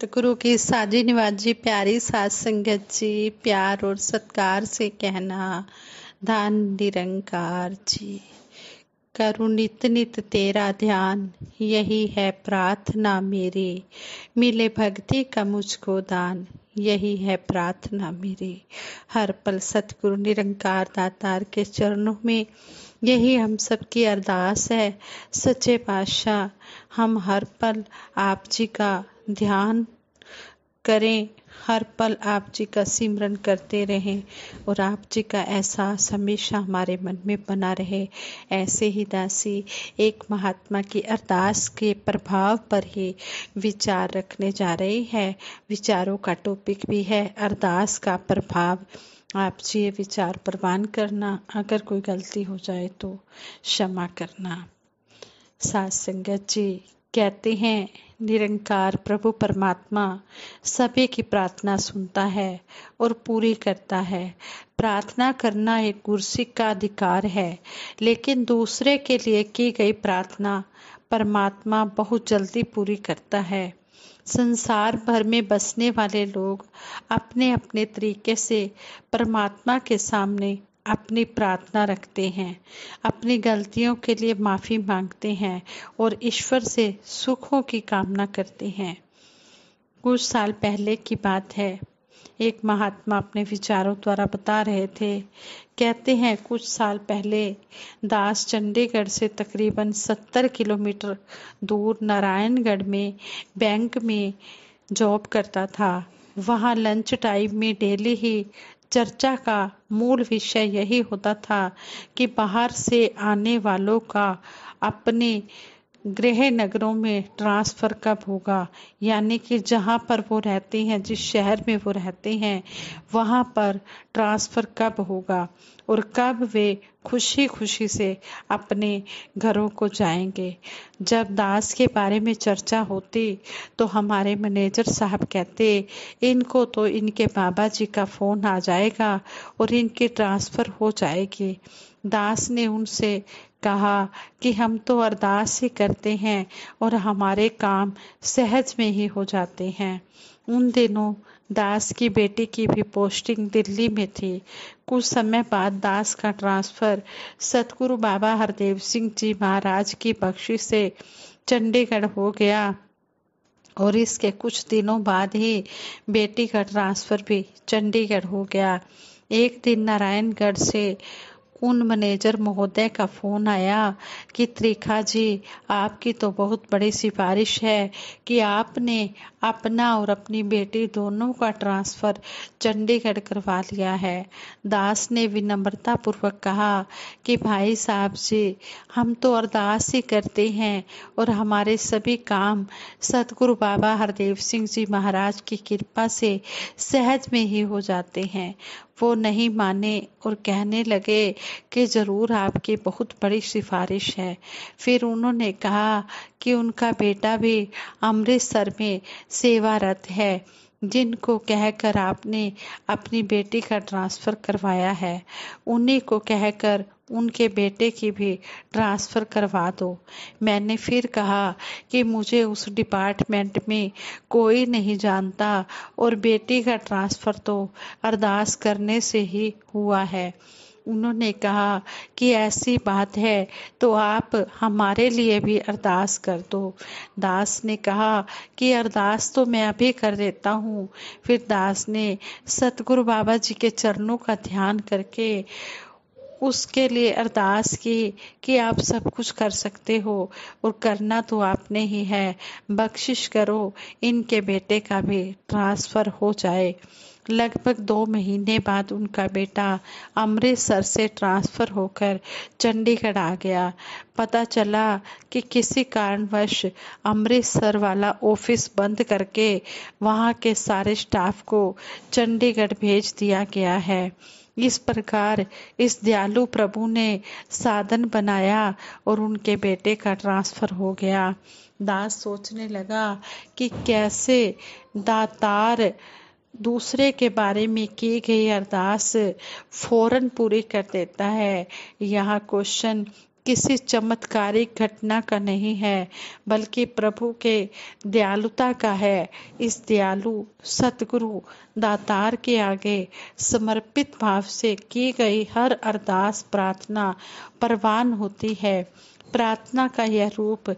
सतगुरु की साजी निवाजी प्यारी सास संगत जी प्यार और सत्कार से कहना धान निरंकार जी करूँ नित नित तेरा ध्यान यही है प्रार्थना मेरी मिले भक्ति का मुझको दान यही है प्रार्थना मेरी हर पल सतगुरु निरंकार दातार के चरणों में यही हम सबकी अरदास है सच्चे पाशाह हम हर पल आप जी का ध्यान करें हर पल आप जी का सिमरन करते रहें और आप जी का एहसास हमेशा हमारे मन में बना रहे ऐसे ही दासी एक महात्मा की अरदास के प्रभाव पर ही विचार रखने जा रही है विचारों का टॉपिक भी है अरदास का प्रभाव आप जी ये विचार प्रवान करना अगर कोई गलती हो जाए तो क्षमा करना सात संगत जी कहते हैं निरंकार प्रभु परमात्मा सभी की प्रार्थना सुनता है और पूरी करता है प्रार्थना करना एक गुरसिक का अधिकार है लेकिन दूसरे के लिए की गई प्रार्थना परमात्मा बहुत जल्दी पूरी करता है संसार भर में बसने वाले लोग अपने अपने तरीके से परमात्मा के सामने अपनी प्रार्थना रखते हैं अपनी गलतियों के लिए माफ़ी मांगते हैं और ईश्वर से सुखों की कामना करते हैं कुछ साल पहले की बात है एक महात्मा अपने विचारों द्वारा बता रहे थे कहते हैं कुछ साल पहले दास चंडीगढ़ से तकरीबन सत्तर किलोमीटर दूर नारायणगढ़ में बैंक में जॉब करता था वहाँ लंच टाइम में डेली ही चर्चा का मूल विषय यही होता था कि बाहर से आने वालों का अपने गृह नगरों में ट्रांसफ़र कब होगा यानी कि जहाँ पर वो रहते हैं जिस शहर में वो रहते हैं वहाँ पर ट्रांसफ़र कब होगा और कब वे खुशी खुशी से अपने घरों को जाएंगे जब दास के बारे में चर्चा होती तो हमारे मैनेजर साहब कहते इनको तो इनके बाबा जी का फ़ोन आ जाएगा और इनकी ट्रांसफ़र हो जाएगी दास ने उनसे कहा कि हम तो अरदास ही करते हैं और हमारे काम सहज में ही हो जाते हैं उन दिनों दास की बेटी की भी पोस्टिंग दिल्ली में थी कुछ समय बाद दास का ट्रांसफ़र सतगुरु बाबा हरदेव सिंह जी महाराज की बख्शी से चंडीगढ़ हो गया और इसके कुछ दिनों बाद ही बेटी का ट्रांसफ़र भी चंडीगढ़ हो गया एक दिन नारायणगढ़ से उन मैनेजर महोदय का फोन आया कि त्रिखा जी आपकी तो बहुत बड़ी सिफारिश है कि आपने अपना और अपनी बेटी दोनों का ट्रांसफ़र चंडीगढ़ करवा लिया है दास ने विनम्रता पूर्वक कहा कि भाई साहब जी हम तो अरदास ही करते हैं और हमारे सभी काम सतगुरु बाबा हरदेव सिंह जी महाराज की कृपा से सहज में ही हो जाते हैं वो नहीं माने और कहने लगे कि ज़रूर आपकी बहुत बड़ी सिफारिश है फिर उन्होंने कहा कि उनका बेटा भी अमृतसर में सेवारत है जिनको कहकर आपने अपनी बेटी का ट्रांसफ़र करवाया है उन्हीं को कहकर उनके बेटे की भी ट्रांसफ़र करवा दो मैंने फिर कहा कि मुझे उस डिपार्टमेंट में कोई नहीं जानता और बेटी का ट्रांसफ़र तो अरदास करने से ही हुआ है उन्होंने कहा कि ऐसी बात है तो आप हमारे लिए भी अरदास कर दो दास ने कहा कि अरदास तो मैं अभी कर देता हूँ फिर दास ने सतगुरु बाबा जी के चरणों का ध्यान करके उसके लिए अरदास की कि आप सब कुछ कर सकते हो और करना तो आपने ही है बख्शिश करो इनके बेटे का भी ट्रांसफ़र हो जाए लगभग दो महीने बाद उनका बेटा अमृतसर से ट्रांसफ़र होकर चंडीगढ़ आ गया पता चला कि किसी कारणवश अमृतसर वाला ऑफिस बंद करके वहाँ के सारे स्टाफ को चंडीगढ़ भेज दिया गया है इस प्रकार इस दयालु प्रभु ने साधन बनाया और उनके बेटे का ट्रांसफर हो गया दास सोचने लगा कि कैसे दातार दूसरे के बारे में की गई अरदास फौरन पूरी कर देता है यह क्वेश्चन किसी चमत्कारी घटना का नहीं है बल्कि प्रभु के दयालुता का है इस दयालु सतगुरु दातार के आगे समर्पित भाव से की गई हर अरदास प्रार्थना परवान होती है प्रार्थना का यह रूप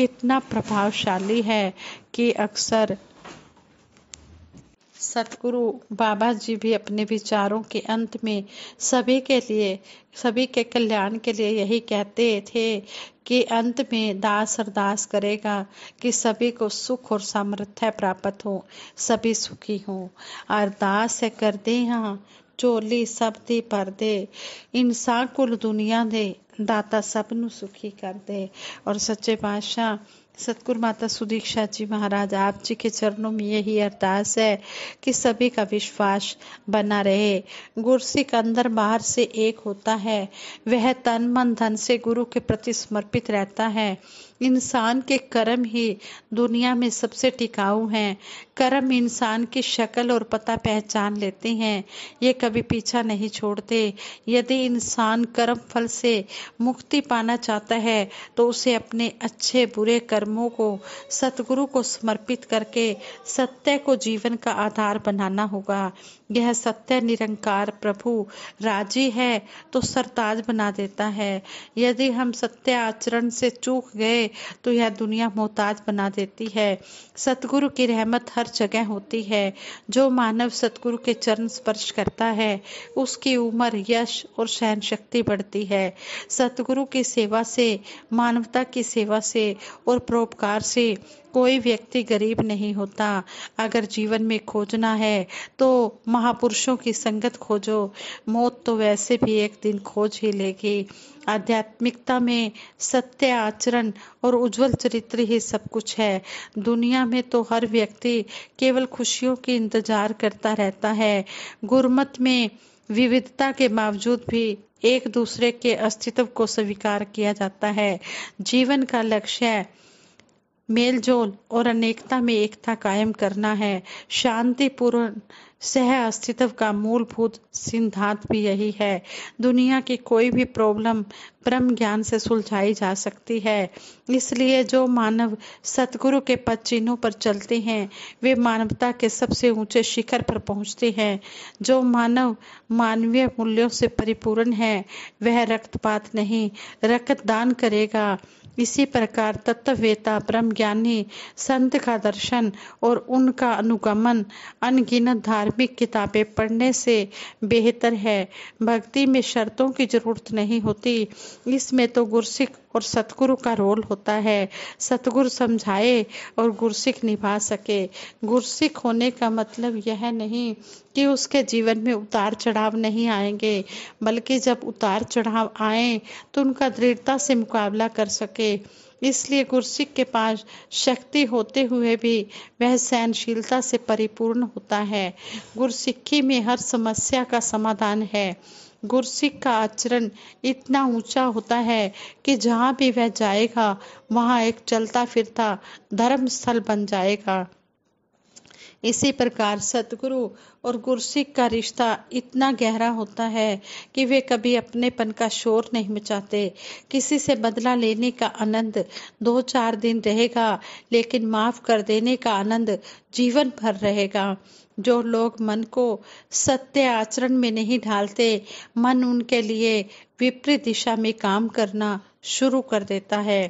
कितना प्रभावशाली है कि अक्सर सतगुरु बाबा जी भी अपने विचारों के अंत में सभी के लिए सभी के कल्याण के लिए यही कहते थे कि अंत में दास अरदास करेगा कि सभी को सुख और सामर्थ्य प्राप्त हो सभी सुखी हो अरदास है कर दे हाँ चोली सब दी पर दे इंसान कुल दुनिया दे दाता ਸਭ ਨੂੰ ਸੁਖੀ ਕਰ ਦੇ ਔਰ ਸੱਚੇ सतगुरु माता सुदीक्षा जी महाराज आप जी के चरणों में यही अरदास है कि सभी का विश्वास बना रहे गुरसिक अंदर बाहर से एक होता है वह तन मन धन से गुरु के प्रति समर्पित रहता है इंसान के कर्म ही दुनिया में सबसे टिकाऊ हैं कर्म इंसान की शक्ल और पता पहचान लेते हैं ये कभी पीछा नहीं छोड़ते यदि इंसान कर्म फल से मुक्ति पाना चाहता है तो उसे अपने अच्छे बुरे कर्मों को सतगुरु को समर्पित करके सत्य को जीवन का आधार बनाना होगा यह सत्य निरंकार प्रभु राजी है तो सरताज बना देता है यदि हम सत्य आचरण से चूक गए तो यह दुनिया मोहताज बना देती है सतगुरु की रहमत हर जगह होती है जो मानव सतगुरु के चरण स्पर्श करता है उसकी उम्र यश और सहन शक्ति बढ़ती है सतगुरु की सेवा से मानवता की सेवा से और परोपकार से कोई व्यक्ति गरीब नहीं होता अगर जीवन में खोजना है तो महापुरुषों की संगत खोजो मौत तो वैसे भी एक दिन खोज ही लेगी आध्यात्मिकता में सत्य आचरण और उज्जवल चरित्र ही सब कुछ है दुनिया में तो हर व्यक्ति केवल खुशियों की इंतजार करता रहता है गुरमत में विविधता के बावजूद भी एक दूसरे के अस्तित्व को स्वीकार किया जाता है जीवन का लक्ष्य मेलजोल और अनेकता में एकता कायम करना है शांतिपूर्ण सह अस्तित्व का मूलभूत सिद्धांत भी यही है दुनिया की कोई भी प्रॉब्लम ब्रह्म ज्ञान से सुलझाई जा सकती है इसलिए जो मानव सतगुरु के पद चिन्हों पर चलते हैं वे मानवता के सबसे ऊंचे शिखर पर पहुंचते हैं जो मानव मानवीय मूल्यों से परिपूर्ण है वह रक्तपात नहीं रक्त दान करेगा इसी प्रकार तत्ववेता ब्रह्म ज्ञानी संत का दर्शन और उनका अनुगमन अनगिनत धार धार्मिक किताबें पढ़ने से बेहतर है भक्ति में शर्तों की जरूरत नहीं होती इसमें तो गुरसिख और सतगुरु का रोल होता है सतगुरु समझाए और गुरसिख निभा सके गुरसिख होने का मतलब यह नहीं कि उसके जीवन में उतार चढ़ाव नहीं आएंगे बल्कि जब उतार चढ़ाव आए तो उनका दृढ़ता से मुकाबला कर सके इसलिए गुरसिक के पास शक्ति होते हुए भी वह सहनशीलता से परिपूर्ण होता है गुरसिक्खी में हर समस्या का समाधान है गुरसिख का आचरण इतना ऊंचा होता है कि जहाँ भी वह जाएगा वहाँ एक चलता फिरता धर्म स्थल बन जाएगा इसी प्रकार सतगुरु और गुरसिख का रिश्ता इतना गहरा होता है कि वे कभी अपनेपन का शोर नहीं मचाते किसी से बदला लेने का आनंद दो चार दिन रहेगा लेकिन माफ कर देने का आनंद जीवन भर रहेगा जो लोग मन को सत्य आचरण में नहीं ढालते मन उनके लिए विपरीत दिशा में काम करना शुरू कर देता है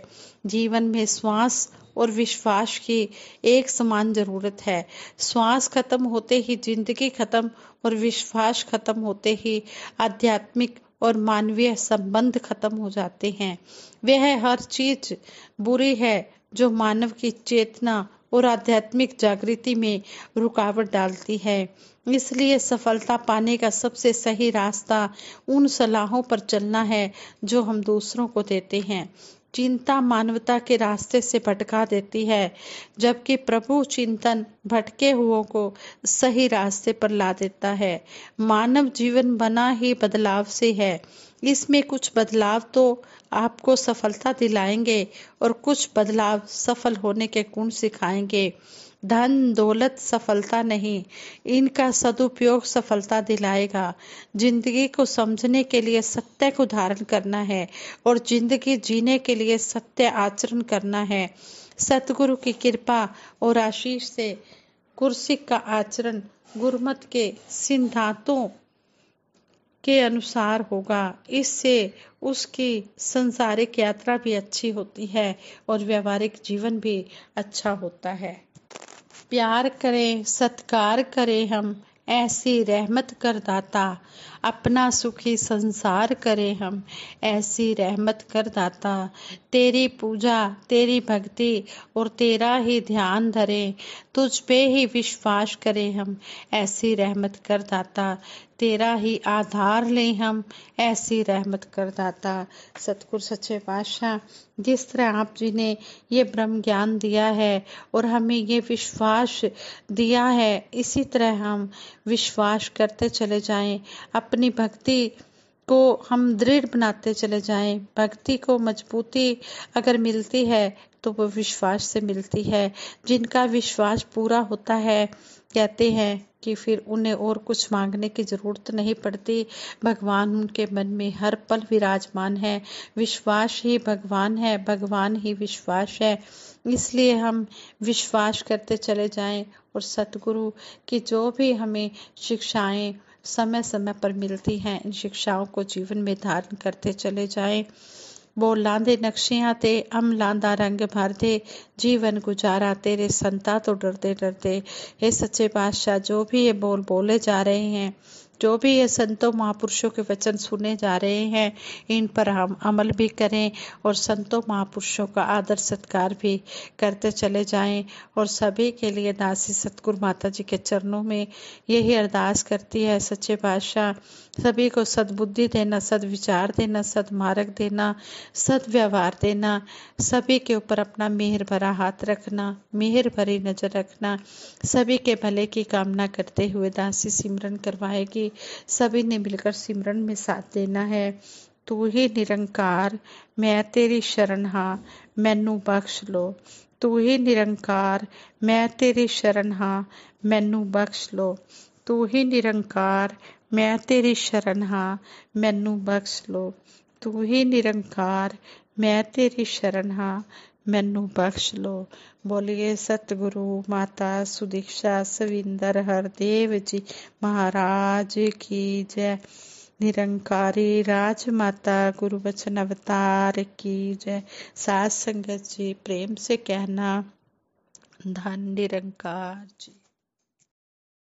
जीवन में श्वास और विश्वास की एक समान जरूरत है श्वास खत्म होते ही जिंदगी खत्म और विश्वास खत्म होते ही आध्यात्मिक और मानवीय संबंध खत्म हो जाते हैं वह हर चीज बुरी है जो मानव की चेतना और आध्यात्मिक जागृति में रुकावट डालती है इसलिए सफलता पाने का सबसे सही रास्ता उन सलाहों पर चलना है जो हम दूसरों को देते हैं चिंता मानवता के रास्ते से भटका देती है जबकि प्रभु चिंतन भटके हुओं को सही रास्ते पर ला देता है मानव जीवन बना ही बदलाव से है इसमें कुछ बदलाव तो आपको सफलता दिलाएंगे और कुछ बदलाव सफल होने के गुण सिखाएंगे धन दौलत सफलता नहीं इनका सदुपयोग सफलता दिलाएगा जिंदगी को समझने के लिए सत्य को धारण करना है और जिंदगी जीने के लिए सत्य आचरण करना है सतगुरु की कृपा और आशीष से कुर्सी का आचरण गुरमत के सिद्धांतों के अनुसार होगा इससे उसकी संसारिक यात्रा भी अच्छी होती है और व्यवहारिक जीवन भी अच्छा होता है प्यार करें सत्कार करें हम ऐसी रहमत करदाता अपना सुखी संसार करें हम ऐसी रहमत कर दाता तेरी पूजा तेरी भक्ति और तेरा ही ध्यान धरे तुझ पे ही विश्वास करें हम ऐसी रहमत कर दाता तेरा ही आधार लें हम ऐसी रहमत कर दाता सतगुर सच्चे पातशाह जिस तरह आप जी ने ये ब्रह्म ज्ञान दिया है और हमें ये विश्वास दिया है इसी तरह हम विश्वास करते चले जाएं अपने अपनी भक्ति को हम दृढ़ बनाते चले जाएं भक्ति को मजबूती अगर मिलती है तो वो विश्वास से मिलती है जिनका विश्वास पूरा होता है कहते हैं कि फिर उन्हें और कुछ मांगने की जरूरत नहीं पड़ती भगवान उनके मन में हर पल विराजमान है विश्वास ही भगवान है भगवान ही विश्वास है इसलिए हम विश्वास करते चले जाएं और सतगुरु की जो भी हमें शिक्षाएं समय समय पर मिलती हैं इन शिक्षाओं को जीवन में धारण करते चले जाएं वो लांदे नक्शियाँ ते अम लांदा रंग भरते जीवन गुजारा तेरे संता तो डरते डरते हे सच्चे बादशाह जो भी ये बोल बोले जा रहे हैं जो भी ये संतों महापुरुषों के वचन सुने जा रहे हैं इन पर हम अमल भी करें और संतों महापुरुषों का आदर सत्कार भी करते चले जाएं और सभी के लिए दासी सतगुरु माता जी के चरणों में यही अरदास करती है सच्चे बादशाह सभी को सद्बुद्धि देना सद्विचार देना सद्मार्ग देना सद्व्यवहार देना सभी के ऊपर अपना मेहर भरा हाथ रखना मेहर भरी नजर रखना सभी के भले की कामना करते हुए दासी सिमरन करवाएगी सभी ने मिलकर सिमरन में साथ देना है तू ही निरंकार मैं तेरी शरण हाँ मैनू बख्श लो तू ही निरंकार मैं तेरी शरण हाँ मैनू बख्श लो तू ही निरंकार मैं तेरी शरण हाँ मैनू बख्श लो तू ही निरंकार मैं तेरी शरण हाँ ਮੈਨੂੰ ਬਖਸ਼ ਲੋ ਬੋਲੀਏ ਸਤਿਗੁਰੂ ਮਾਤਾ ਸੁਦੀਕਸ਼ਾ ਸਵਿੰਦਰ ਹਰਦੇਵ ਜੀ ਮਹਾਰਾਜ ਕੀ ਜੈ निरंकारी राजमाता गुरु वचन अवतार की जय सात जी प्रेम से कहना धन निरंकार जी